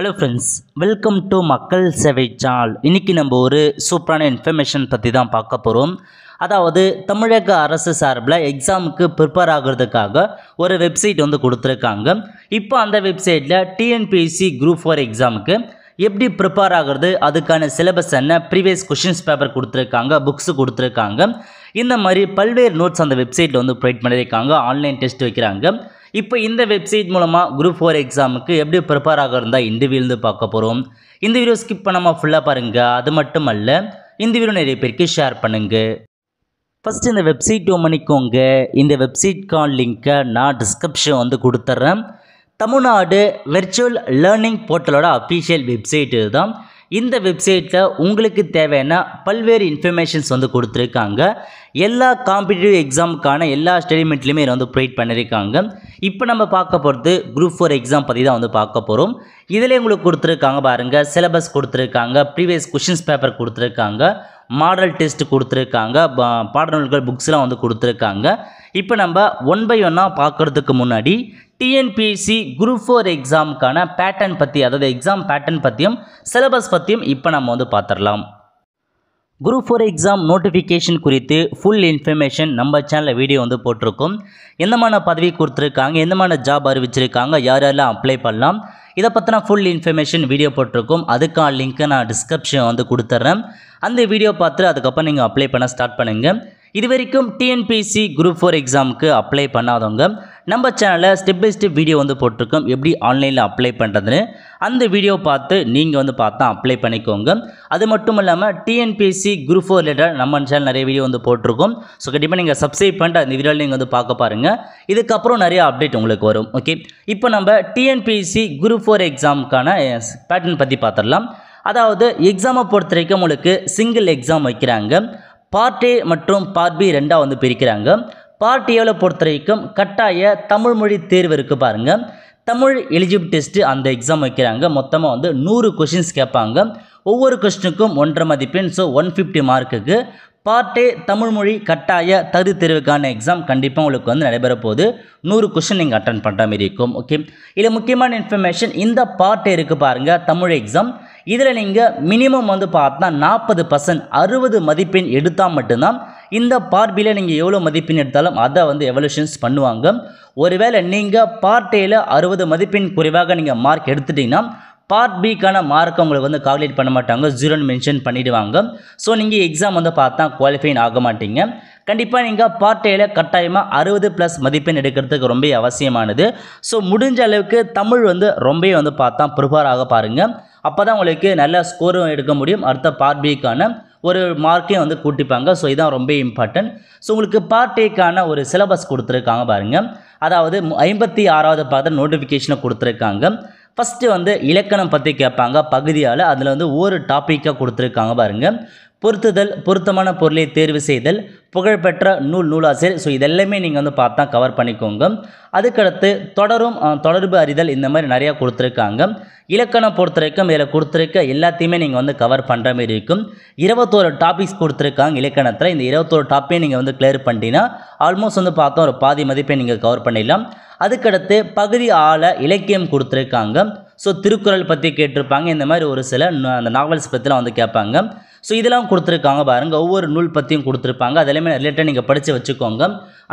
hello friends welcome to மக்கள் சேவை சால் இன்றைக்கி நம்ம ஒரு சூப்பரான இன்ஃபர்மேஷன் பற்றி தான் பார்க்க போகிறோம் அதாவது தமிழக அரசு சார்பில் எக்ஸாமுக்கு ப்ரிப்பேர் ஆகிறதுக்காக ஒரு வெப்சைட் வந்து கொடுத்துருக்காங்க இப்போ அந்த வெப்சைட்டில் டிஎன்பிஎஸ்சி குரூப் ஃபோர் எக்ஸாமுக்கு எப்படி ப்ரிப்பேர் ஆகிறது அதுக்கான சிலபஸ் என்ன ப்ரீவியஸ் கொஷின்ஸ் பேப்பர் கொடுத்துருக்காங்க புக்ஸு கொடுத்துருக்காங்க இந்த மாதிரி பல்வேறு நோட்ஸ் அந்த வெப்சைட்டில் வந்து ப்ரொவைட் பண்ணியிருக்காங்க ஆன்லைன் டெஸ்ட் வைக்கிறாங்க இப்போ இந்த வெப்சைட் மூலமாக குரூப் ஃபோர் எக்ஸாமுக்கு எப்படி ப்ரிப்பேர் ஆகிறதா இந்த பார்க்க போகிறோம் இந்த வீடியோ ஸ்கிப் பண்ணாமல் ஃபுல்லாக பாருங்கள் அது மட்டும் அல்ல இந்த வீடியோ நிறைய பேருக்கு ஷேர் பண்ணுங்கள் ஃபஸ்ட்டு இந்த வெப்சைட் ஓமனிக்கோங்க இந்த வெப்சைட்கான லிங்க்கை நான் டிஸ்கிரிப்ஷன் வந்து கொடுத்துட்றேன் தமிழ்நாடு விர்ச்சுவல் லேர்னிங் போர்ட்டலோட அஃபீஷியல் வெப்சைட் தான் இந்த வெப்சைட்டில் உங்களுக்கு தேவையான பல்வேறு இன்ஃபர்மேஷன்ஸ் வந்து கொடுத்துருக்காங்க எல்லா காம்படிட்டிவ் எக்ஸாமுக்கான எல்லா ஸ்டெடிமெண்ட்லையுமே இதை வந்து ப்ரொவைட் பண்ணியிருக்காங்க இப்போ நம்ம பார்க்க போகிறது குரூப் ஃபோர் எக்ஸாம் பற்றி தான் வந்து பார்க்க போகிறோம் இதில் உங்களுக்கு கொடுத்துருக்காங்க பாருங்கள் சிலபஸ் கொடுத்துருக்காங்க ப்ரீவியஸ் கொஷின்ஸ் பேப்பர் கொடுத்துருக்காங்க மாடல் டெஸ்ட் கொடுத்துருக்காங்க பாடநூல்கள் புக்ஸ்லாம் வந்து கொடுத்துருக்காங்க இப்போ நம்ம ஒன் பை ஒன்னாக பார்க்குறதுக்கு முன்னாடி டிஎன்பிஎஸ்சி குரூப் ஃபோர் எக்ஸாமுக்கான பேட்டர்ன் பற்றி அதாவது எக்ஸாம் பேட்டர்ன் பற்றியும் சிலபஸ் பற்றியும் இப்போ நம்ம வந்து பார்த்துடலாம் குரூப் ஃபோர் எக்ஸாம் நோட்டிஃபிகேஷன் குறித்து ஃபுல் இன்ஃபர்மேஷன் நம்ம சேனலில் வீடியோ வந்து போட்டிருக்கோம் எந்தமான பதவி கொடுத்துருக்காங்க எந்தமான ஜாப் அறிவிச்சிருக்காங்க யார் யாரெல்லாம் அப்ளை பண்ணலாம் இதை பற்றின ஃபுல் இன்ஃபர்மேஷன் வீடியோ போட்டிருக்கோம் அதுக்கான லிங்க்கை நான் டிஸ்கிரிப்ஷன் வந்து கொடுத்துட்றேன் அந்த வீடியோ பார்த்துட்டு அதுக்கப்புறம் நீங்கள் அப்ளை பண்ண ஸ்டார்ட் பண்ணுங்கள் இது வரைக்கும் டிஎன்பிசி குரூப் ஃபோர் எக்ஸாமுக்கு அப்ளை பண்ணாதவங்க நம்ம சேனலில் ஸ்டெப் பை ஸ்டெப் வீடியோ வந்து போட்டிருக்கோம் எப்படி ஆன்லைனில் அப்ளை பண்ணுறதுன்னு அந்த வீடியோ பார்த்து நீங்கள் வந்து பார்த்தா அப்ளை பண்ணிக்கோங்க அது மட்டும் இல்லாமல் டிஎன்பிசி குரூப் ஃபோர் ரிலேட்டட் நம்ம சேனல் நிறைய வீடியோ வந்து போட்டிருக்கோம் ஸோ கண்டிப்பாக நீங்கள் சப்ஸ்கிரைப் பண்ணிட்டு அந்த வீடியோவில் நீங்கள் வந்து பார்க்க பாருங்கள் இதுக்கப்புறம் நிறைய அப்டேட் உங்களுக்கு வரும் ஓகே இப்போ நம்ம டிஎன்பிசி குரூப் ஃபோர் எக்ஸாமுக்கான பேட்டர்ன் பற்றி பார்த்துடலாம் அதாவது எக்ஸாமை பொறுத்த வரைக்கும் உங்களுக்கு சிங்கிள் எக்ஸாம் வைக்கிறாங்க பார்ட் ஏ மற்றும் பார்ட் பி ரெண்டாக வந்து பிரிக்கிறாங்க பார்ட் ஏவில் பொறுத்த வரைக்கும் கட்டாய தமிழ் மொழி தேர்வு இருக்குது பாருங்கள் தமிழ் எலிஜிபிள் டெஸ்ட்டு அந்த எக்ஸாம் வைக்கிறாங்க மொத்தமாக வந்து நூறு கொஷின்ஸ் கேட்பாங்க ஒவ்வொரு கொஷினுக்கும் ஒன்றரை மதிப்பெண் ஸோ ஒன் ஃபிஃப்டி மார்க்குக்கு பார்ட்டே தமிழ்மொழி கட்டாய தகுதி தேர்வுக்கான எக்ஸாம் கண்டிப்பாக உங்களுக்கு வந்து நடைபெற போது நூறு கொஷின் நீங்கள் அட்டன் பண்ணுற மாதிரி இருக்கும் ஓகே இதில் முக்கியமான இன்ஃபர்மேஷன் இந்த பார்ட்டே இருக்குது பாருங்கள் தமிழ் எக்ஸாம் இதில் நீங்கள் மினிமம் வந்து பார்த்தா நாற்பது பர்சன்ட் அறுபது மதிப்பெண் எடுத்தால் மட்டும்தான் இந்த பார்ட் பியில் நீங்கள் எவ்வளோ மதிப்பெண் எடுத்தாலும் அதை வந்து எவல்யூஷன்ஸ் பண்ணுவாங்க ஒருவேளை நீங்கள் பார்ட் ஏல அறுபது மதிப்பெண் குறைவாக நீங்கள் மார்க் எடுத்துட்டிங்கன்னா பார்ட் பிக்கான மார்க் உங்களுக்கு வந்து கால்குலேட் பண்ண மாட்டாங்க ஜீரோன்னு மென்ஷன் பண்ணிவிடுவாங்க ஸோ நீங்கள் எக்ஸாம் வந்து பார்த்தா குவாலிஃபைன் ஆக மாட்டீங்க கண்டிப்பாக நீங்கள் பார்ட் டேயில் கட்டாயமாக அறுபது ப்ளஸ் மதிப்பெண் எடுக்கிறதுக்கு ரொம்ப அவசியமானது ஸோ முடிஞ்ச அளவுக்கு தமிழ் வந்து ரொம்ப வந்து பார்த்தா ப்ரிஃபர் ஆக பாருங்கள் அப்போ தான் உங்களுக்கு நல்ல ஸ்கோரும் எடுக்க முடியும் அடுத்த பார்ட் பிக்கான ஒரு மார்க்கையும் வந்து கூட்டிப்பாங்க ஸோ இதுதான் ரொம்ப இம்பார்ட்டன்ட் ஸோ உங்களுக்கு பார்ட் ஏக்கான ஒரு சிலபஸ் கொடுத்துருக்காங்க பாருங்கள் அதாவது ஐம்பத்தி ஆறாவது பார்த்து நோட்டிஃபிகேஷனை கொடுத்துருக்காங்க ஃபஸ்ட்டு வந்து இலக்கணம் பற்றி கேட்பாங்க பகுதியால் அதில் வந்து ஒரு டாப்பிக்காக கொடுத்துருக்காங்க பாருங்கள் பொருத்துதல் பொருத்தமான பொருளை தேர்வு செய்தல் புகழ்பெற்ற நூல் நூலாசிரியர் ஸோ இதெல்லாமே நீங்கள் வந்து பார்த்தா கவர் பண்ணிக்கோங்க அதுக்கடுத்து தொடரும் தொடர்பு அறிதல் இந்த மாதிரி நிறையா கொடுத்துருக்காங்க இலக்கணம் பொறுத்திருக்கும் இதில் கொடுத்துருக்க எல்லாத்தையுமே நீங்கள் வந்து கவர் பண்ணுற மாதிரி இருக்கும் இருபத்தோரு டாபிக்ஸ் கொடுத்துருக்காங்க இலக்கணத்தில் இந்த இருபத்தோரு டாப்பையும் நீங்கள் வந்து கிளியர் பண்ணிட்டீங்கன்னா ஆல்மோஸ்ட் வந்து பார்த்தோம் ஒரு பாதி மதிப்பை நீங்கள் கவர் பண்ணிடலாம் அதுக்கடுத்து பகுதி ஆள இலக்கியம் கொடுத்துருக்காங்க ஸோ திருக்குறள் பற்றி கேட்டிருப்பாங்க இந்த மாதிரி ஒரு சில அந்த நாவல்ஸ் பற்றிலாம் வந்து கேட்பாங்க ஸோ இதெல்லாம் கொடுத்துருக்காங்க பாருங்கள் ஒவ்வொரு நூல் பற்றியும் கொடுத்துருப்பாங்க அது எல்லாமே ரிலேட்டாக நீங்கள் படித்து வச்சுக்கோங்க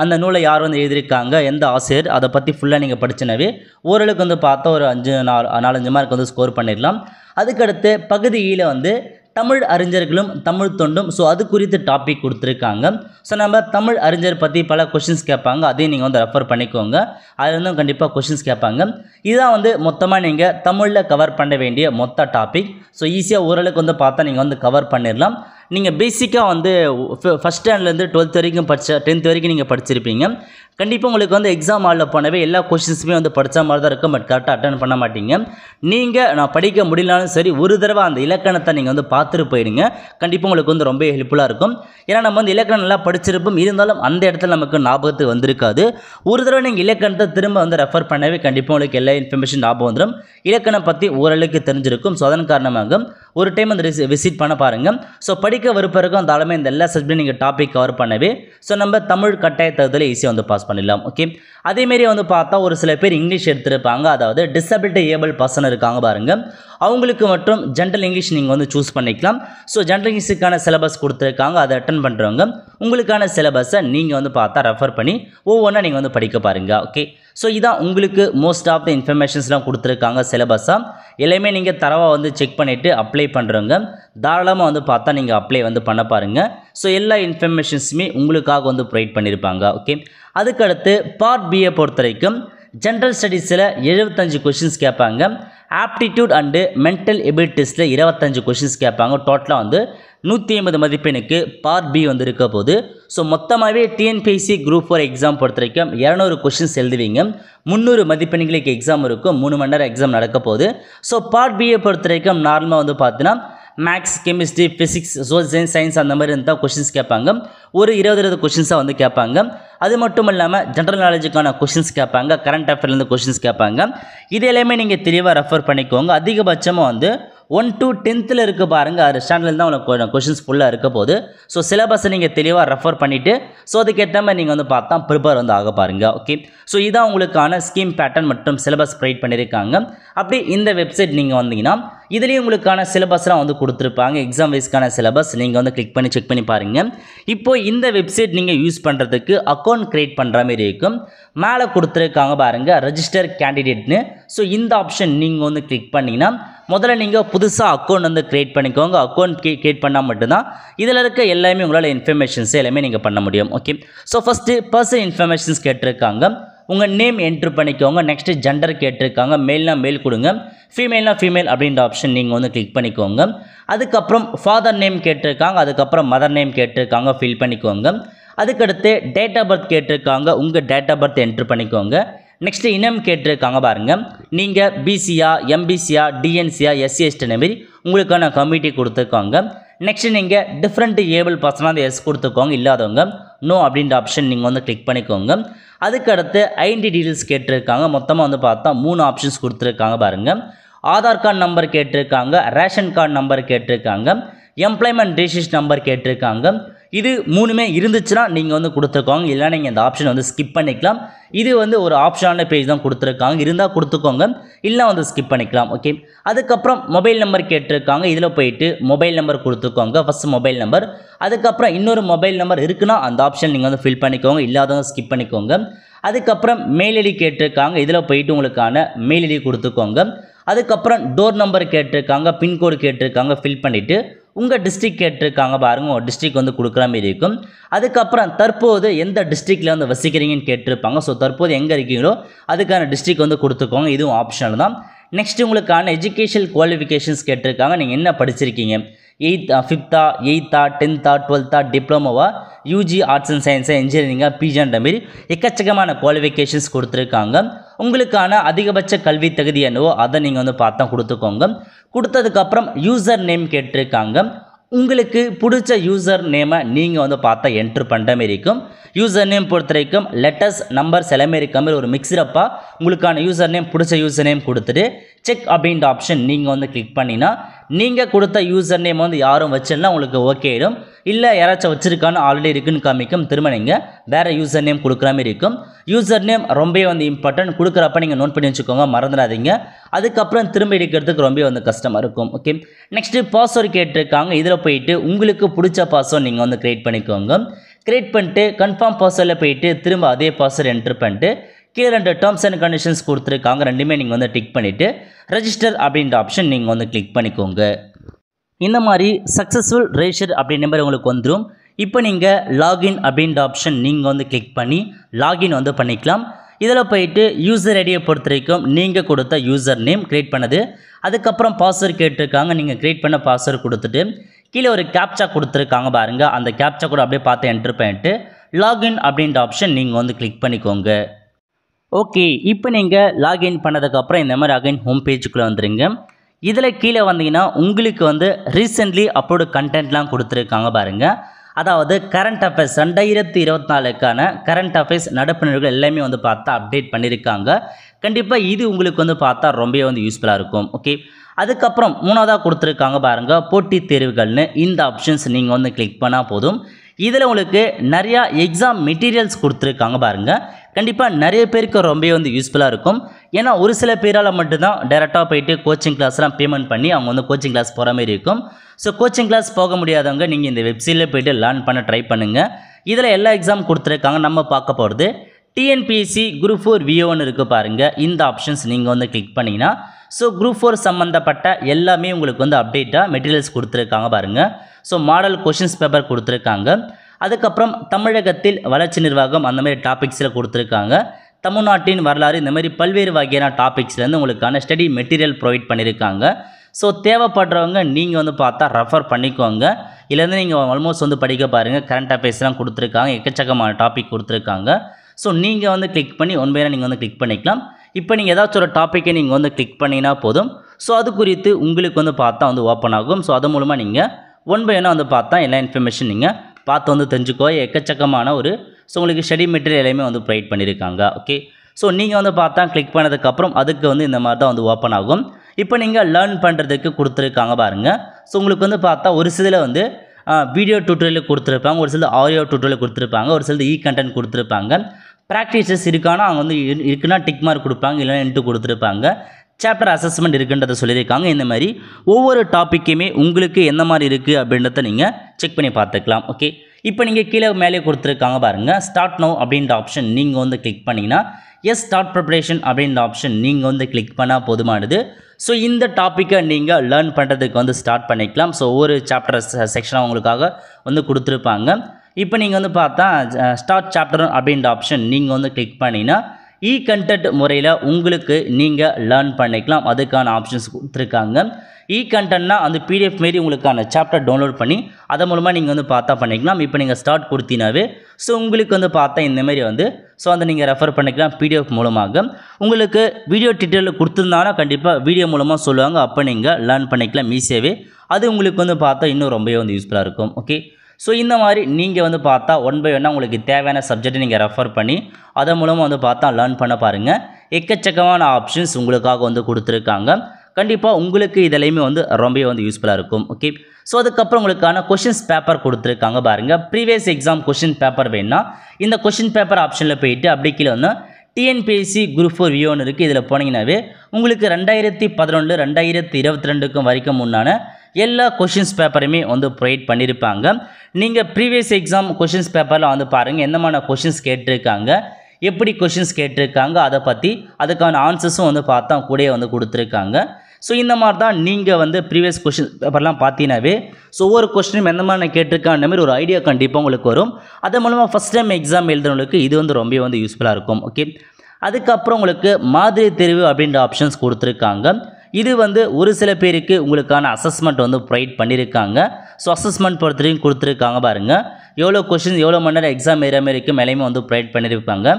அந்த நூலை யார் வந்து எழுதியிருக்காங்க எந்த ஆசிரியர் அதை பற்றி ஃபுல்லாக நீங்கள் படிச்சினவே ஓரளவுக்கு வந்து பார்த்தா ஒரு அஞ்சு நாலு நாலஞ்சு மார்க் வந்து ஸ்கோர் பண்ணிடலாம் அதுக்கடுத்து பகுதியில் வந்து தமிழ் அறிஞர்களும் தமிழ் தொண்டும் ஸோ அது குறித்து டாபிக் கொடுத்துருக்காங்க ஸோ நம்ம தமிழ் அறிஞர் பற்றி பல கொஷின்ஸ் கேட்பாங்க அதையும் நீங்கள் வந்து ரெஃபர் பண்ணிக்கோங்க அதுலேருந்தும் கண்டிப்பாக கொஷின்ஸ் கேட்பாங்க இதுதான் வந்து மொத்தமாக நீங்கள் தமிழில் கவர் பண்ண வேண்டிய மொத்த டாபிக் ஸோ ஈஸியாக ஓரளவுக்கு வந்து பார்த்தா நீங்கள் வந்து கவர் பண்ணிடலாம் நீங்கள் பேசிக்காக வந்து ஃபஸ்ட் ஸ்டாண்ட்லேருந்து டுவெல்த் வரைக்கும் படித்த டென்த் வரைக்கும் நீங்கள் படிச்சிருப்பீங்க கண்டிப்பாக உங்களுக்கு வந்து எக்ஸாம் ஹாலில் போனவே எல்லா கொஷின்ஸுமே வந்து படித்த மாதிரி தான் இருக்கும் பட் கரெக்டாக அட்டன் பண்ண மாட்டீங்க நீங்கள் நான் படிக்க முடியலனாலும் சரி ஒரு தடவை அந்த இலக்கணத்தை நீங்கள் வந்து பார்த்துட்டு போயிடுங்க கண்டிப்பாக உங்களுக்கு வந்து ரொம்ப ஹெல்ப்ஃபுல்லாக இருக்கும் ஏன்னா நம்ம வந்து இலக்கணம் நல்லா படிச்சிருப்போம் இருந்தாலும் அந்த இடத்துல நமக்கு ஞாபகத்துக்கு வந்திருக்காது ஒரு தடவை நீங்கள் இலக்கணத்தை திரும்ப வந்து ரெஃபர் பண்ணவே கண்டிப்பாக உங்களுக்கு எல்லா இன்ஃபர்மேஷன் ஞாபகம் வந்துடும் இலக்கணம் பற்றி ஓரளவுக்கு தெரிஞ்சிருக்கும் ஸோ அதன் காரணமாக ஒரு டைம் அந்த விசிட் பண்ண பாருங்கள் ஸோ படிக்க விருப்பம் அந்த அளவு இந்த எல்லா சப்ஜெக்ட் நீங்கள் டாபிக் கவர் பண்ணவே ஸோ நம்ம தமிழ் கட்டாயத்தில் ஈஸியாக வந்து பாஸ் பண்ணிடலாம் ஓகே அதேமாரி வந்து பார்த்தா ஒரு சில பேர் இங்கிலீஷ் எடுத்திருப்பாங்க அதாவது டிசபிலிட்டி ஏபிள் பர்சன் இருக்காங்க பாருங்கள் அவங்களுக்கு மட்டும் ஜென்ரல் இங்கிலீஷ் நீங்கள் வந்து சூஸ் பண்ணிக்கலாம் ஸோ ஜென்ரல் இங்கிலீஷுக்கான சிலபஸ் கொடுத்துருக்காங்க அதை அட்டன் பண்ணுறவங்க உங்களுக்கான சிலபஸை நீங்கள் வந்து பார்த்தா ரெஃபர் பண்ணி ஒவ்வொன்றா நீங்கள் வந்து படிக்க பாருங்கள் ஓகே ஸோ இதான் உங்களுக்கு மோஸ்ட் ஆஃப் த இன்ஃபர்மேஷன்ஸ்லாம் கொடுத்துருக்காங்க சிலபஸாக எல்லாமே நீங்கள் தரவாக வந்து செக் பண்ணிவிட்டு அப்ளை பண்ணுறவங்க தாராளமாக வந்து பார்த்தா நீங்கள் அப்ளை வந்து பண்ண பாருங்கள் ஸோ எல்லா இன்ஃபர்மேஷன்ஸுமே உங்களுக்காக வந்து ப்ரொவைட் பண்ணியிருப்பாங்க ஓகே அதுக்கடுத்து பார்ட் பிஏ பொறுத்த வரைக்கும் ஜென்ரல் ஸ்டடீஸில் எழுபத்தஞ்சு கொஷின்ஸ் கேட்பாங்க ஆப்டிடியூட் அண்டு மென்டல் எபிலிட்டிஸில் இருபத்தஞ்சு கொஷின்ஸ் கேட்பாங்க டோட்டலாக வந்து நூற்றி ஐம்பது மதிப்பெண்ணுக்கு பார்ட் பி வந்து இருக்க போது ஸோ மொத்தமாகவே டிஎன்பிஎஸ்சி குரூப் ஃபோர் எக்ஸாம் பொறுத்த வரைக்கும் இரநூறு கொஷின்ஸ் எழுதுவீங்க முந்நூறு மதிப்பெண்களுக்கு எக்ஸாம் இருக்கும் மூணு மணி நேரம் எக்ஸாம் நடக்க போகுது ஸோ பார்ட் பியை பொறுத்த வரைக்கும் நார்மலாக வந்து பார்த்தீங்கன்னா maths chemistry physics social science அந்த மாதிரி இருந்தால் கொஷின்ஸ் கேட்பாங்க ஒரு இருபது இருபது கொஷின்ஸாக வந்து கேட்பாங்க அது மட்டும் இல்லாமல் ஜென்ரல் நாலேஜுக்கான கொஷின்ஸ் கேட்பாங்க கரண்ட் அஃபேர்லேருந்து கொஷின்ஸ் கேட்பாங்க இது எல்லாமே நீங்கள் தெளிவாக ரெஃபர் பண்ணிக்கோங்க அதிகபட்சமாக வந்து ஒன் டு டென்த்தில் இருக்க பாருங்கள் அது ஸ்டாண்டர்டில் தான் உங்களுக்கு கொஷின்ஸ் ஃபுல்லாக இருக்க போகுது ஸோ சிலபஸை நீங்கள் தெளிவாக ரெஃபர் பண்ணிவிட்டு ஸோ அதுக்கேற்ற மாதிரி நீங்கள் வந்து பார்த்தா ப்ரிப்பேர் வந்து ஆக பாருங்கள் ஓகே ஸோ இதான் உங்களுக்கான ஸ்கீம் பேட்டர்ன் மற்றும் சிலபஸ் ப்ரொவைட் பண்ணியிருக்காங்க அப்படி இந்த வெப்சைட் நீங்கள் வந்தீங்கன்னா இதுலேயும் உங்களுக்கான சிலபஸ்லாம் வந்து கொடுத்துருப்பாங்க எக்ஸாம் வைஸ்க்கான சிலபஸ் நீங்கள் வந்து கிளிக் பண்ணி செக் பண்ணி பாருங்கள் இப்போது இந்த வெப்சைட் நீங்கள் யூஸ் பண்ணுறதுக்கு அக்கௌண்ட் க்ரியேட் பண்ணுற மாதிரி இருக்கும் மேலே கொடுத்துருக்காங்க பாருங்கள் ரெஜிஸ்டர் கேண்டிடேட்னு ஸோ இந்த ஆப்ஷன் நீங்கள் வந்து கிளிக் பண்ணிங்கன்னா முதல்ல நீங்கள் புதுசாக அக்கௌண்ட் வந்து க்ரியேட் பண்ணிக்கோங்க அக்கௌண்ட் க்ரியேட் பண்ணால் மட்டும்தான் இதில் இருக்க எல்லாமே உங்களால் இன்ஃபர்மேஷன்ஸ் எல்லாமே நீங்கள் பண்ண முடியும் okay so first person informations கேட்டிருக்காங்க உங்கள் நேம் என்ட்ரு பண்ணிக்கோங்க நெக்ஸ்ட்டு ஜெண்டர் கேட்டிருக்காங்க மெயில்னால் மேல் கொடுங்க ஃபீமேல்னால் ஃபீமேல் அப்படின்ற ஆப்ஷன் நீங்கள் வந்து கிளிக் பண்ணிக்கோங்க அதுக்கப்புறம் ஃபாதர் நேம் கேட்டிருக்காங்க அதுக்கப்புறம் மதர் நேம் கேட்டிருக்காங்க ஃபில் பண்ணிக்கோங்க அதுக்கடுத்து டேட் ஆஃப் பர்த் கேட்டிருக்காங்க உங்கள் டேட் ஆஃப் பர்த் என்ட்ரு பண்ணிக்கோங்க நெக்ஸ்ட்டு இனம் கேட்டிருக்காங்க பாருங்கள் நீங்கள் பிசியா எம்பிசியா டிஎன்சியா எஸ்சி எஸ்டின மாரி உங்களுக்கான கமிட்டி கொடுத்துருக்காங்க நெக்ஸ்ட் நீங்கள் டிஃப்ரெண்ட் ஏபிள் பர்சனாக எஸ் கொடுத்துக்கோங்க இல்லாதவங்க நோ அப்படின்ற ஆப்ஷன் நீங்கள் வந்து கிளிக் பண்ணிக்கோங்க அதுக்கடுத்து ஐடி டீட்டெயில்ஸ் கேட்டிருக்காங்க மொத்தமாக வந்து பார்த்தா மூணு ஆப்ஷன்ஸ் கொடுத்துருக்காங்க பாருங்கள் ஆதார் கார்டு நம்பர் கேட்டிருக்காங்க ரேஷன் கார்டு நம்பர் கேட்டிருக்காங்க எம்ப்ளாய்மெண்ட் ரிஜிஸ்ட் நம்பர் கேட்டிருக்காங்க இது மூணுமே இருந்துச்சுன்னா நீங்கள் வந்து கொடுத்துருக்கோங்க இல்லைனா நீங்கள் இந்த ஆப்ஷன் வந்து ஸ்கிப் பண்ணிக்கலாம் இது வந்து ஒரு ஆப்ஷனான பேஜ் தான் கொடுத்துருக்காங்க இருந்தால் கொடுத்துக்கோங்க இல்லை வந்து ஸ்கிப் பண்ணிக்கலாம் ஓகே அதுக்கப்புறம் மொபைல் நம்பர் கேட்டிருக்காங்க இதில் போயிட்டு மொபைல் நம்பர் கொடுத்துக்கோங்க ஃபஸ்ட் மொபைல் நம்பர் அதுக்கப்புறம் இன்னொரு மொபைல் நம்பர் இருக்குன்னா அந்த ஆப்ஷன் நீங்கள் வந்து ஃபில் பண்ணிக்கோங்க இல்லாதவங்க ஸ்கிப் பண்ணிக்கோங்க அதுக்கப்புறம் மெயில் ஐடி கேட்டிருக்காங்க இதில் போயிட்டு உங்களுக்கான மெயில் ஐடி கொடுத்துக்கோங்க அதுக்கப்புறம் டோர் நம்பர் கேட்டிருக்காங்க பின்கோடு கேட்டிருக்காங்க ஃபில் பண்ணிவிட்டு உங்கள் டிஸ்ட்ரிக் கேட்டிருக்காங்க பாருங்க உங்கள் டிஸ்ட்ரிக் வந்து கொடுக்குற மாதிரி இருக்கும் அதுக்கப்புறம் தற்போது எந்த டிஸ்ட்ரிக்டில் வந்து வசிக்கிறீங்கன்னு கேட்டிருப்பாங்க ஸோ தற்போது எங்கே இருக்கீங்களோ அதுக்கான டிஸ்ட்ரிக் வந்து கொடுத்துக்கோங்க இதுவும் ஆப்ஷனல் தான் நெக்ஸ்ட் உங்களுக்கான எஜுகேஷன் குவாலிஃபிகேஷன்ஸ் கேட்டிருக்காங்க நீங்கள் என்ன படிச்சிருக்கீங்க எயித்தா ஃபிஃப்த்தா எயித்தா டென்த்தா டுவெல்த்தா டிப்ளமோவா யூஜி ஆர்ட்ஸ் அண்ட் சயின்ஸை இன்ஜினியரிங்காக பிஜின்ற மாரி எக்கச்சக்கமான குவாலிஃபிகேஷன்ஸ் கொடுத்துருக்காங்க உங்களுக்கான அதிகபட்ச கல்வி தகுதி என்னவோ அதை நீங்கள் வந்து பார்த்தா கொடுத்துக்கோங்க கொடுத்ததுக்கப்புறம் யூசர் நேம் கேட்டிருக்காங்க உங்களுக்கு பிடிச்ச யூசர் நேமை நீங்கள் வந்து பார்த்தா என்ட்ரு பண்ணுற மாரி இருக்கும் யூசர் நேம் பொறுத்த வரைக்கும் லெட்டர்ஸ் நம்பர்ஸ் எல்லாமே இருக்க மாதிரி ஒரு மிக்சரப்பாக உங்களுக்கான யூசர் நேம் பிடிச்ச யூசர் நேம் கொடுத்துட்டு செக் அப்படின்ற ஆப்ஷன் நீங்கள் வந்து கிளிக் பண்ணினா நீங்கள் கொடுத்த யூசர் நேம் வந்து யாரும் வச்சிருந்தா உங்களுக்கு ஓகே ஆகிடும் இல்லை யாராச்சும் வச்சுருக்கான்னு ஆல்ரெடி இருக்குன்னு காமிக்கும் திரும்ப நீங்கள் வேறு யூசர் நேம் கொடுக்குற மாதிரி இருக்கும் யூசர் நேம் ரொம்பவே வந்து இம்பார்ட்டன்ட் கொடுக்குறப்ப நீங்கள் நோட் பண்ணி வச்சுக்கோங்க மறந்துடாதீங்க அதுக்கப்புறம் திரும்ப எடுக்கிறதுக்கு ரொம்ப வந்து கஷ்டமாக இருக்கும் ஓகே நெக்ஸ்ட்டு பாஸ்வேர்டு கேட்டிருக்காங்க இதில் போயிட்டு உங்களுக்கு பிடிச்ச பாஸ்வேர்டு நீங்கள் வந்து க்ரியேட் பண்ணிக்கோங்க கிரியேட் பண்ணிட்டு கன்ஃபார்ம் பாஸ்வேர்டில் போயிட்டு திரும்ப அதே பாஸ்வேர்டு என்ட்ரு பண்ணிட்டு கீழே ரெண்டு டேர்ம்ஸ் அண்ட் கண்டிஷன்ஸ் கொடுத்துருக்காங்க ரெண்டுமே நீங்கள் வந்து டிக் பண்ணிவிட்டு ரெஜிஸ்டர் அப்படின்ற ஆப்ஷன் நீங்கள் வந்து கிளிக் பண்ணிக்கோங்க இந்த மாதிரி சக்ஸஸ்ஃபுல் ரெஜிஸ்டர் அப்படின்ற மாதிரி உங்களுக்கு வந்துடும் இப்போ நீங்கள் லாகின் அப்படின்ற ஆப்ஷன் நீங்கள் வந்து கிளிக் பண்ணி லாகின் வந்து பண்ணிக்கலாம் இதில் போயிட்டு யூசர் ஐடியை பொறுத்த வரைக்கும் நீங்கள் கொடுத்த யூசர் நேம் க்ரியேட் பண்ணது அதுக்கப்புறம் பாஸ்வேர்டு கேட்டிருக்காங்க நீங்கள் க்ரியேட் பண்ண பாஸ்வேர்டு கொடுத்துட்டு கீழே ஒரு கேப்சா கொடுத்துருக்காங்க பாருங்கள் அந்த கேப்சா கூட அப்படியே பார்த்து என்ட்ரு பண்ணிட்டு லாகின் அப்படின்ற ஆப்ஷன் நீங்கள் வந்து கிளிக் பண்ணிக்கோங்க ஓகே இப்போ நீங்கள் லாகின் பண்ணதுக்கப்புறம் இந்த மாதிரி அகைன் ஹோம் பேஜுக்குள்ளே வந்துடுங்க இதில் கீழே வந்தீங்கன்னா உங்களுக்கு வந்து ரீசெண்ட்லி அப்லோடு கண்டென்ட்லாம் கொடுத்துருக்காங்க பாருங்கள் அதாவது கரண்ட் அஃபேர்ஸ் ரெண்டாயிரத்தி இருபத்தி நாலுக்கான கரண்ட் அஃபேர்ஸ் நடப்பு நிகழ்வுகள் எல்லாமே வந்து பார்த்தா அப்டேட் பண்ணியிருக்காங்க கண்டிப்பாக இது உங்களுக்கு வந்து பார்த்தா ரொம்பவே வந்து யூஸ்ஃபுல்லாக இருக்கும் ஓகே அதுக்கப்புறம் மூணாவதாக கொடுத்துருக்காங்க பாருங்கள் போட்டித் தேர்வுகள்னு இந்த ஆப்ஷன்ஸ் நீங்கள் வந்து கிளிக் பண்ணால் போதும் இதில் உங்களுக்கு நிறையா எக்ஸாம் மெட்டீரியல்ஸ் கொடுத்துருக்காங்க பாருங்கள் கண்டிப்பாக நிறைய பேருக்கு ரொம்பவே வந்து யூஸ்ஃபுல்லாக இருக்கும் ஏன்னா ஒரு சில பேரால் மட்டும்தான் டேரெக்டாக போயிட்டு கோச்சிங் கிளாஸ்லாம் பேமெண்ட் பண்ணி அவங்க வந்து கோச்சிங் கிளாஸ் போகிற மாதிரி இருக்கும் ஸோ கோச்சிங் கிளாஸ் போக முடியாதவங்க நீங்கள் இந்த வெப்சைட்டில் போய்ட்டு லேர்ன் பண்ண ட்ரை பண்ணுங்கள் இதில் எல்லா எக்ஸாம் கொடுத்துருக்காங்க நம்ம பார்க்க போகிறது டிஎன்பிஎஸ்சி குரூப் ஃபோர் விஓன்னு இருக்குது பாருங்கள் இந்த ஆப்ஷன்ஸ் நீங்கள் வந்து கிளிக் பண்ணிங்கன்னா ஸோ குரூப் ஃபோர் சம்மந்தப்பட்ட எல்லாமே உங்களுக்கு வந்து அப்டேட்டாக மெட்டீரியல்ஸ் கொடுத்துருக்காங்க பாருங்கள் ஸோ மாடல் கொஷின்ஸ் பேப்பர் கொடுத்துருக்காங்க அதுக்கப்புறம் தமிழகத்தில் வளர்ச்சி நிர்வாகம் அந்த மாதிரி டாபிக்ஸில் கொடுத்துருக்காங்க தமிழ்நாட்டின் வரலாறு இந்த மாதிரி பல்வேறு வகையான டாபிக்ஸ்லேருந்து உங்களுக்கான ஸ்டடி மெட்டீரியல் ப்ரொவைட் பண்ணியிருக்காங்க ஸோ தேவைப்படுறவங்க நீங்கள் வந்து பார்த்தா ரெஃபர் பண்ணிக்கோங்க இல்லைருந்து நீங்கள் ஆல்மோஸ்ட் வந்து படிக்க பாருங்கள் கரண்ட் அஃபேர்ஸ்லாம் கொடுத்துருக்காங்க எக்கச்சக்கமான டாபிக் கொடுத்துருக்காங்க ஸோ நீங்கள் வந்து கிளிக் பண்ணி ஒன் பைனாக நீங்கள் வந்து கிளிக் பண்ணிக்கலாம் இப்போ நீங்கள் ஏதாச்சும் ஒரு டாப்பிக்கை நீங்கள் வந்து கிளிக் பண்ணினா போதும் ஸோ அது குறித்து உங்களுக்கு வந்து பார்த்தா வந்து ஓப்பன் ஆகும் ஸோ அது மூலமாக நீங்கள் ஒன் பைனாக வந்து பார்த்தா எல்லா இன்ஃபர்மேஷன் நீங்கள் பார்த்து வந்து தெரிஞ்சுக்கோ எக்கச்சக்கமான ஒரு ஸோ உங்களுக்கு ஸ்டடி மெட்டீரியல் எல்லாமே வந்து ப்ரொவைட் பண்ணியிருக்காங்க ஓகே ஸோ நீங்கள் வந்து பார்த்தா கிளிக் பண்ணதுக்கப்புறம் அதுக்கு வந்து இந்த மாதிரி தான் வந்து ஓப்பன் ஆகும் இப்போ நீங்கள் லேர்ன் பண்ணுறதுக்கு கொடுத்துருக்காங்க பாருங்கள் ஸோ உங்களுக்கு வந்து பார்த்தா ஒரு சில வந்து வீடியோ டூட்டோரியல் கொடுத்துருப்பாங்க ஒரு சிலது ஆடியோ டூட்டோரியல் கொடுத்துருப்பாங்க ஒரு சிலது இ கண்டென்ட் கொடுத்துருப்பாங்க ப்ராக்டிசஸ் இருக்கானா அவங்க வந்து இருக்குன்னா டிக் மார்க் கொடுப்பாங்க இல்லைன்னா என்ட்டு கொடுத்துருப்பாங்க சாப்டர் அசஸ்மெண்ட் இருக்குன்றதை சொல்லியிருக்காங்க இந்த மாதிரி ஒவ்வொரு டாப்பிக்குமே உங்களுக்கு எந்த மாதிரி இருக்குது அப்படின்றத நீங்கள் செக் பண்ணி பார்த்துக்கலாம் ஓகே இப்போ நீங்கள் கீழே மேலே கொடுத்துருக்காங்க பாருங்கள் ஸ்டார்ட் நோ அப்படின்ற ஆப்ஷன் நீங்கள் வந்து கிளிக் பண்ணிங்கன்னா எஸ் ஸ்டார்ட் ப்ரிப்ரேஷன் அப்படின்ற ஆப்ஷன் நீங்கள் வந்து கிளிக் பண்ணால் போதுமானது ஸோ இந்த டாப்பிக்கை நீங்கள் லேர்ன் பண்ணுறதுக்கு வந்து ஸ்டார்ட் பண்ணிக்கலாம் ஸோ ஒவ்வொரு சாப்டர் செக்ஷனாக உங்களுக்காக வந்து கொடுத்துருப்பாங்க இப்போ நீங்கள் வந்து பார்த்தா ஸ்டார்ட் சாப்டர் அப்படின்ற ஆப்ஷன் நீங்கள் வந்து கிளிக் பண்ணிங்கன்னா இ கண்டென்ட் முறையில் உங்களுக்கு நீங்கள் லேர்ன் பண்ணிக்கலாம் அதுக்கான ஆப்ஷன்ஸ் கொடுத்துருக்காங்க இ கண்டென்ட்னா அந்த பிடிஎஃப் மாரி உங்களுக்கான சாப்டர் டவுன்லோட் பண்ணி அதன் மூலமாக நீங்கள் வந்து பார்த்தா பண்ணிக்கலாம் இப்போ நீங்கள் ஸ்டார்ட் கொடுத்தினாவே ஸோ உங்களுக்கு வந்து பார்த்தா இந்தமாரி வந்து ஸோ அதை நீங்கள் ரெஃபர் பண்ணிக்கலாம் பிடிஎஃப் மூலமாக உங்களுக்கு வீடியோ டீட்டெயில் கொடுத்துருந்தாலும் கண்டிப்பாக வீடியோ மூலமாக சொல்லுவாங்க அப்போ நீங்கள் லேர்ன் பண்ணிக்கலாம் ஈஸியாகவே அது உங்களுக்கு வந்து பார்த்தா இன்னும் ரொம்பவே வந்து யூஸ்ஃபுல்லாக இருக்கும் ஓகே ஸோ இந்த மாதிரி நீங்கள் வந்து பார்த்தா ஒன் பை ஒன்னாக உங்களுக்கு தேவையான சப்ஜெக்ட்டை நீங்கள் ரெஃபர் பண்ணி அதன் மூலமாக வந்து பார்த்தா லேர்ன் பண்ண பாருங்கள் எக்கச்சக்கமான ஆப்ஷன்ஸ் உங்களுக்காக வந்து கொடுத்துருக்காங்க கண்டிப்பாக உங்களுக்கு இதிலையுமே வந்து ரொம்பவே வந்து யூஸ்ஃபுல்லாக இருக்கும் ஓகே ஸோ அதுக்கப்புறம் உங்களுக்கான கொஷின்ஸ் பேப்பர் கொடுத்துருக்காங்க பாருங்கள் ப்ரீவியஸ் எக்ஸாம் கொஷின் பேப்பர் வேணுன்னா இந்த கொஷின் பேப்பர் ஆப்ஷனில் போயிட்டு அப்படி கீழே வந்து டிஎன்பிஎஸ்சி குரூப் ஃபோர் வியோன்னு இருக்குது இதில் போனீங்கன்னாவே உங்களுக்கு ரெண்டாயிரத்தி பதினொன்று ரெண்டாயிரத்தி இருபத்தி ரெண்டுக்கும் வரைக்கும் முன்னான எல்லா கொஷின்ஸ் பேப்பருமே வந்து ப்ரொவைட் பண்ணியிருப்பாங்க நீங்கள் ப்ரீவியஸ் எக்ஸாம் கொஷின்ஸ் பேப்பரில் வந்து பாருங்கள் என்னமான கொஷின்ஸ் கேட்டிருக்காங்க எப்படி கொஷின்ஸ் கேட்டிருக்காங்க அதை பற்றி அதுக்கான ஆன்சர்ஸும் வந்து பார்த்தா கூட வந்து கொடுத்துருக்காங்க ஸோ இந்த மாதிரி தான் நீங்கள் வந்து ப்ரீவியஸ் கொஷின் பேப்பர்லாம் பார்த்தீங்கன்னாவே ஸோ ஒவ்வொரு கொஸ்டினும் எந்த மாதிரி நான் கேட்டிருக்கேன் மாதிரி ஒரு ஐடியா கண்டிப்பாக உங்களுக்கு வரும் அதன் மூலமாக ஃபஸ்ட் டைம் எக்ஸாம் எழுதுறவங்களுக்கு இது வந்து ரொம்ப வந்து யூஸ்ஃபுல்லாக இருக்கும் ஓகே அதுக்கப்புறம் உங்களுக்கு மாதிரி தெரிவு அப்படின்ற ஆப்ஷன்ஸ் கொடுத்துருக்காங்க இது வந்து ஒரு சில பேருக்கு உங்களுக்கான அசஸ்மெண்ட் வந்து ப்ரொவைட் பண்ணியிருக்காங்க ஸோ அசஸ்மெண்ட் பொறுத்தவரைக்கும் கொடுத்துருக்காங்க பாருங்கள் எவ்வளோ கொஷின்ஸ் எவ்வளோ மணி நேரம் எக்ஸாம் ஏற மாதிரி இருக்கும் மேலேயுமே வந்து ப்ரொவைட் பண்ணியிருப்பாங்க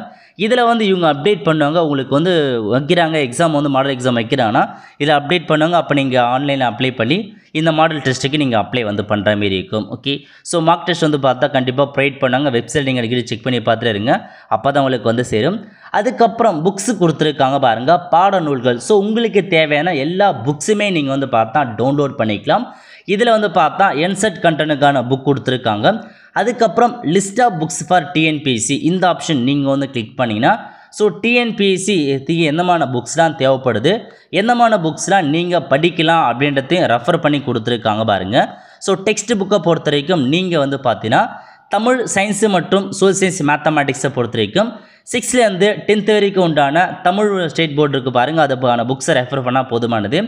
இதில் வந்து இவங்க அப்டேட் பண்ணுவாங்க உங்களுக்கு வந்து வைக்கிறாங்க எக்ஸாம் வந்து மாடல் எக்ஸாம் வைக்கிறாங்கன்னா இதில் அப்டேட் பண்ணுவாங்க அப்போ நீங்கள் ஆன்லைனில் அப்ளை பண்ணி இந்த மாடல் டெஸ்ட்டுக்கு நீங்கள் அப்ளை வந்து பண்ணுற மாரி இருக்கும் ஓகே ஸோ மார்க் டெஸ்ட் வந்து பார்த்தா கண்டிப்பாக ப்ரொவைட் பண்ணுவாங்க வெப்சைட் நீங்கள் அடிக்கடி செக் பண்ணி பார்த்துருங்க அப்போ தான் உங்களுக்கு வந்து சேரும் அதுக்கப்புறம் புக்ஸு கொடுத்துருக்காங்க பாருங்கள் பாட நூல்கள் ஸோ உங்களுக்கு தேவையான எல்லா புக்ஸுமே நீங்கள் வந்து பார்த்தா டவுன்லோட் பண்ணிக்கலாம் இதில் வந்து பார்த்தா என்செட் கண்டனுக்கான புக் கொடுத்துருக்காங்க அதுக்கப்புறம் list of books for TNPSC இந்த ஆப்ஷன் நீங்கள் வந்து கிளிக் பண்ணிங்கன்னா ஸோ டிஎன்பிஎஸ்சிக்கு எந்தமான புக்ஸ்லாம் தேவைப்படுது எந்தமான புக்ஸ்லாம் நீங்கள் படிக்கலாம் அப்படின்றதையும் ரெஃபர் பண்ணி கொடுத்துருக்காங்க பாருங்கள் ஸோ டெக்ஸ்ட் புக்கை பொறுத்த வரைக்கும் நீங்கள் வந்து பார்த்தீங்கன்னா தமிழ் சயின்ஸு மற்றும் சோசியல் சயின்ஸ் மேத்தமேட்டிக்ஸை பொறுத்த வரைக்கும் சிக்ஸ்த்லேருந்து டென்த் வரைக்கும் உண்டான தமிழ் ஸ்டேட் போர்டு இருக்குது பாருங்கள் அதுக்கான புக்ஸை ரெஃபர் பண்ணால் போதுமானது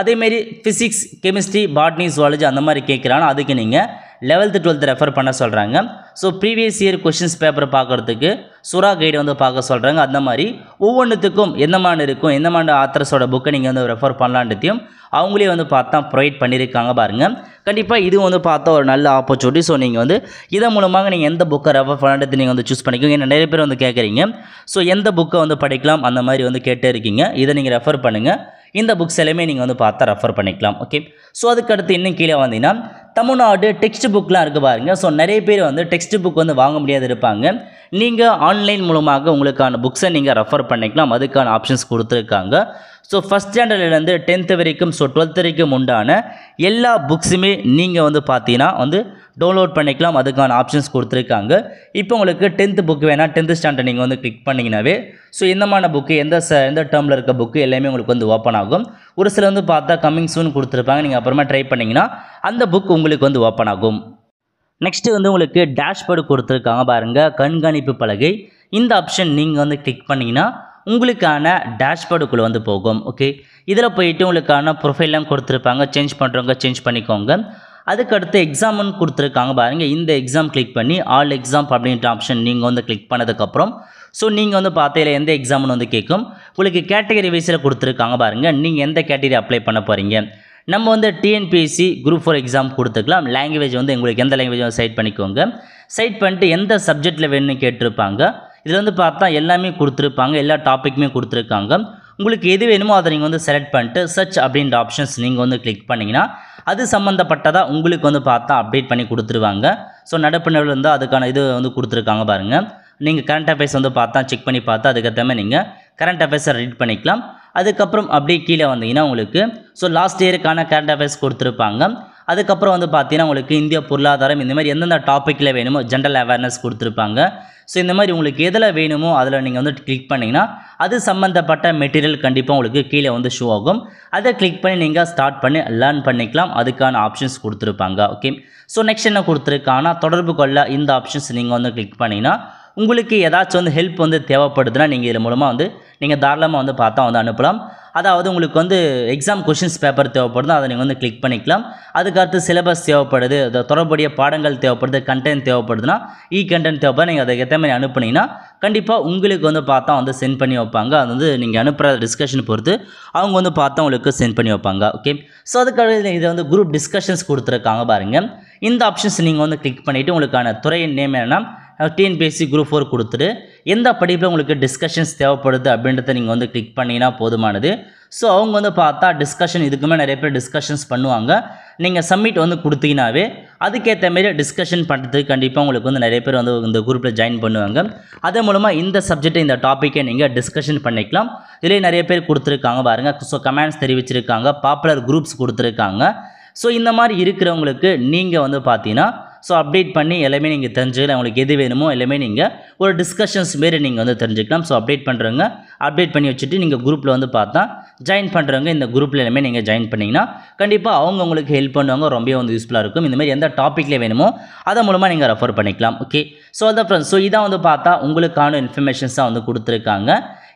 அதேமாரி ஃபிசிக்ஸ் கெமிஸ்ட்ரி பாட்னி ஜுவாலஜி அந்த மாதிரி கேட்குறாங்கன்னா அதுக்கு நீங்கள் லெவல்த்து டுவெல்த்து ரெஃபர் பண்ண சொல்கிறாங்க so previous year questions paper பார்க்குறதுக்கு சுறா கைடு வந்து பார்க்க சொல்கிறாங்க அந்த மாதிரி ஒவ்வொன்றுத்துக்கும் எந்த மாதிரி இருக்கும் எந்த மாதிரி ஆத்தர்ஸோட புக்கை நீங்கள் வந்து ரெஃபர் பண்ணலான்றதையும் அவங்களே வந்து பார்த்தா ப்ரொவைட் பண்ணியிருக்காங்க பாருங்கள் கண்டிப்பாக இது வந்து பார்த்தா ஒரு நல்ல ஆப்பர்ச்சுனிட்டி ஸோ நீங்கள் வந்து இதன் மூலமாக நீங்கள் எந்த புக்கை ரெஃபர் பண்ணுறது நீங்கள் வந்து சூஸ் பண்ணிக்கோங்க ஏன்னா நிறைய பேர் வந்து கேட்குறீங்க ஸோ எந்த புக்கை வந்து படிக்கலாம் அந்த மாதிரி வந்து கேட்டே இருக்கீங்க இதை நீங்கள் ரெஃபர் பண்ணுங்கள் இந்த புக்ஸ் எல்லாமே நீங்கள் வந்து பார்த்தா ரெஃபர் பண்ணிக்கலாம் ஓகே ஸோ அதுக்கடுத்து இன்னும் கீழே வந்தீங்கன்னா தமிழ்நாடு டெக்ஸ்ட் புக்லாம் இருக்குது பாருங்கள் ஸோ நிறைய பேர் வந்து டெக்ஸ்ட் புக் வந்து வாங்க முடியாது இருப்பாங்க நீங்கள் ஆன்லைன் மூலமாக உங்களுக்கான புக்ஸை நீங்கள் ரெஃபர் பண்ணிக்கலாம் அதுக்கான ஆப்ஷன்ஸ் கொடுத்துருக்காங்க ஸோ ஃபஸ்ட் ஸ்டாண்டர்ட்லேருந்து டென்த்து வரைக்கும் ஸோ டுவெல்த் வரைக்கும் உண்டான எல்லா புக்ஸுமே நீங்கள் வந்து பார்த்தீங்கன்னா வந்து டவுன்லோட் பண்ணிக்கலாம் அதுக்கான ஆப்ஷன்ஸ் கொடுத்துருக்காங்க இப்போ உங்களுக்கு டென்த்து புக் வேணால் டென்த்து ஸ்டாண்டர்ட் நீங்கள் வந்து கிளிக் பண்ணிங்கனாவே ஸோ எந்தமான புக்கு எந்த ச எந்த டேர்மில் இருக்க புக்கு எல்லாமே உங்களுக்கு வந்து ஓப்பன் ஆகும் ஒரு சில வந்து பார்த்தா கம்மிங் சூன் கொடுத்துருப்பாங்க நீங்கள் அப்புறமா ட்ரை பண்ணிங்கன்னா அந்த புக் உங்களுக்கு வந்து ஓப்பன் ஆகும் நெக்ஸ்ட்டு வந்து உங்களுக்கு டேஷ்போர்டு கொடுத்துருக்காங்க பாருங்கள் கண்காணிப்பு பலகை இந்த ஆப்ஷன் நீங்கள் வந்து கிளிக் பண்ணிங்கன்னா உங்களுக்கான டேஷ்போர்டுக்குள்ளே வந்து போகும் ஓகே இதில் போயிட்டு உங்களுக்கான ப்ரொஃபைல்லாம் கொடுத்துருப்பாங்க சேஞ்ச் பண்ணுறவங்க சேஞ்ச் பண்ணிக்கோங்க அதுக்கடுத்து ஒன்று கொடுத்துருக்காங்க பாருங்கள் இந்த எக்ஸாம் கிளிக் பண்ணி ஆல் எக்ஸாம் அப்படின்ற ஆப்ஷன் நீங்கள் வந்து கிளிக் பண்ணதுக்கப்புறம் ஸோ நீங்கள் வந்து பார்த்தையில் எந்த எக்ஸாம்னு வந்து கேட்கும் உங்களுக்கு கேட்டகரி வைஸில் கொடுத்துருக்காங்க பாருங்கள் நீங்கள் எந்த கேட்டகரி அப்ளை பண்ண போகிறீங்க நம்ம வந்து டிஎன்பிஎஸ்சி குரூப் ஃபோர் எக்ஸாம் கொடுத்துக்கலாம் லாங்குவேஜ் வந்து எங்களுக்கு எந்த லாங்குவேஜ் சைட் பண்ணிக்கோங்க சைட் பண்ணிட்டு எந்த சப்ஜெக்டில் வேணும்னு கேட்டிருப்பாங்க இதில் வந்து பார்த்தா எல்லாமே கொடுத்துருப்பாங்க எல்லா டாப்பிக்குமே கொடுத்துருக்காங்க உங்களுக்கு எது வேணுமோ அதை நீங்கள் வந்து செலக்ட் பண்ணிட்டு சர்ச் அப்படின்ற ஆப்ஷன்ஸ் நீங்கள் வந்து கிளிக் பண்ணிங்கன்னா அது சம்மந்தப்பட்டதாக உங்களுக்கு வந்து பார்த்தா அப்டேட் பண்ணி கொடுத்துருவாங்க ஸோ நடப்பு நிலையில் இருந்தால் அதுக்கான இது வந்து கொடுத்துருக்காங்க பாருங்கள் நீங்கள் கரண்ட் அஃபேர்ஸ் வந்து பார்த்தா செக் பண்ணி பார்த்தா அதுக்கேற்ற மாதிரி நீங்கள் கரண்ட் அஃபேர்ஸை ரீட் பண்ணிக்கலாம் அதுக்கப்புறம் அப்படியே கீழே வந்தீங்கன்னா உங்களுக்கு ஸோ லாஸ்ட் இயருக்கான கரண்ட் அஃபேர்ஸ் கொடுத்துருப்பாங்க அதுக்கப்புறம் வந்து பார்த்தீங்கன்னா உங்களுக்கு இந்திய பொருளாதாரம் இந்த மாதிரி எந்தெந்த டாப்பிக்கில் வேணுமோ ஜென்ரல் அவேர்னஸ் கொடுத்துருப்பாங்க ஸோ இந்த மாதிரி உங்களுக்கு எதில் வேணுமோ அதில் நீங்கள் வந்து கிளிக் பண்ணிங்கன்னா அது சம்மந்தப்பட்ட மெட்டீரியல் கண்டிப்பாக உங்களுக்கு கீழே வந்து ஷோ ஆகும் அதை கிளிக் பண்ணி நீங்கள் ஸ்டார்ட் பண்ணி லேர்ன் பண்ணிக்கலாம் அதுக்கான ஆப்ஷன்ஸ் கொடுத்துருப்பாங்க ஓகே ஸோ நெக்ஸ்ட் என்ன கொடுத்துருக்காங்கன்னா தொடர்பு கொள்ள இந்த ஆப்ஷன்ஸ் நீங்கள் வந்து கிளிக் பண்ணிங்கன்னா உங்களுக்கு ஏதாச்சும் வந்து ஹெல்ப் வந்து தேவைப்படுதுன்னா நீங்கள் இது மூலமாக வந்து நீங்கள் தாராளமாக வந்து பார்த்தா வந்து அனுப்பலாம் அதாவது உங்களுக்கு வந்து எக்ஸாம் கொஷின்ஸ் பேப்பர் தேவைப்படுதோ அதை நீங்கள் வந்து கிளிக் பண்ணிக்கலாம் அதுக்கடுத்து சிலபஸ் தேவைப்படுது தொடர்புடைய பாடங்கள் தேவைப்படுது கண்டென்ட் தேவைப்படுதுன்னா இ கண்டென்ட் தேவைப்படுது நீங்கள் ஏற்ற மாதிரி அனுப்புனீங்கன்னா கண்டிப்பாக உங்களுக்கு வந்து பார்த்தா வந்து சென்ட் பண்ணி வைப்பாங்க அது வந்து நீங்கள் அனுப்புகிற டிஸ்கஷன் பொறுத்து அவங்க வந்து பார்த்தா உங்களுக்கு சென்ட் பண்ணி வைப்பாங்க ஓகே ஸோ அதுக்காக இதை வந்து குரூப் டிஸ்கஷன்ஸ் கொடுத்துருக்காங்க பாருங்கள் இந்த ஆப்ஷன்ஸ் நீங்கள் வந்து கிளிக் பண்ணிவிட்டு உங்களுக்கான துறையின் நேம் என்னென்னா டிஎன்பிஎஸ்சி குரூப் ஃபோர் கொடுத்துட்டு எந்த படிப்பில் உங்களுக்கு டிஸ்கஷன்ஸ் தேவைப்படுது அப்படின்றத நீங்கள் வந்து கிளிக் பண்ணிங்கன்னா போதுமானது ஸோ அவங்க வந்து பார்த்தா டிஸ்கஷன் இதுக்குமே நிறைய பேர் டிஸ்கஷன்ஸ் பண்ணுவாங்க நீங்கள் சப்மிட் வந்து கொடுத்தீங்கனாவே அதுக்கேற்ற மாரி டிஸ்கஷன் பண்ணுறதுக்கு கண்டிப்பாக உங்களுக்கு வந்து நிறைய பேர் வந்து இந்த குரூப்பில் ஜாயின் பண்ணுவாங்க அதன் மூலமாக இந்த சப்ஜெக்ட் இந்த டாப்பிக்கை நீங்கள் டிஸ்கஷன் பண்ணிக்கலாம் இதிலே நிறைய பேர் கொடுத்துருக்காங்க பாருங்கள் ஸோ கமெண்ட்ஸ் தெரிவிச்சிருக்காங்க பாப்புலர் குரூப்ஸ் கொடுத்துருக்காங்க ஸோ இந்த மாதிரி இருக்கிறவங்களுக்கு நீங்கள் வந்து பார்த்தீங்கன்னா ஸோ அப்டேட் பண்ணி எல்லாமே நீங்கள் தெரிஞ்சுக்கலாம் உங்களுக்கு எது வேணுமோ எல்லாமே நீங்கள் ஒரு டிஸ்கஷன்ஸ் மாரி நீங்கள் வந்து தெரிஞ்சுக்கலாம் ஸோ அப்டேட் பண்ணுறவங்க அப்டேட் பண்ணி வச்சுட்டு நீங்கள் குரூப்பில் வந்து பார்த்தா ஜாயின் பண்ணுறவங்க இந்த குரூப்பில் எல்லாமே நீங்கள் ஜாயின் பண்ணிங்கன்னா கண்டிப்பாக அவங்க உங்களுக்கு ஹெல்ப் பண்ணுவாங்க ரொம்பவே வந்து யூஸ்ஃபுல்லாக இருக்கும் இந்தமாரி எந்த டாப்பிக்கில் வேணுமோ அதை மூலமாக நீங்கள் ரெஃபர் பண்ணிக்கலாம் ஓகே ஸோ அதை ஃப்ரெண்ட்ஸ் ஸோ இதான் வந்து பார்த்தா உங்களுக்கான இன்ஃபர்மேஷன்ஸாக வந்து கொடுத்துருக்காங்க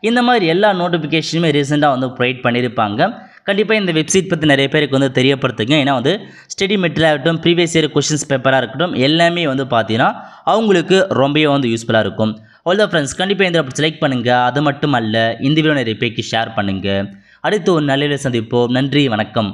இந்த மாதிரி எல்லா நோட்டிஃபிகேஷனுமே ரீசெண்டாக வந்து ப்ரொவைட் பண்ணியிருப்பாங்க கண்டிப்பாக இந்த வெப்சைட் பற்றி நிறைய பேருக்கு வந்து தெரியப்படுத்துங்க ஏன்னா வந்து ஸ்டடி மெட்டீரியல் ஆகட்டும் ப்ரீவியஸ் இயர் கொஷின்ஸ் பேப்பராக இருக்கட்டும் எல்லாமே வந்து பார்த்தீங்கன்னா அவங்களுக்கு ரொம்பவே வந்து யூஸ்ஃபுல்லாக இருக்கும் அவ்வளோ ஃப்ரெண்ட்ஸ் கண்டிப்பாக இந்த அப்படி செலக்ட் பண்ணுங்கள் அது மட்டும் அல்ல இந்த வீடியோ நிறைய பேருக்கு ஷேர் பண்ணுங்கள் அடுத்து ஒரு நல்ல சந்திப்போம் நன்றி வணக்கம்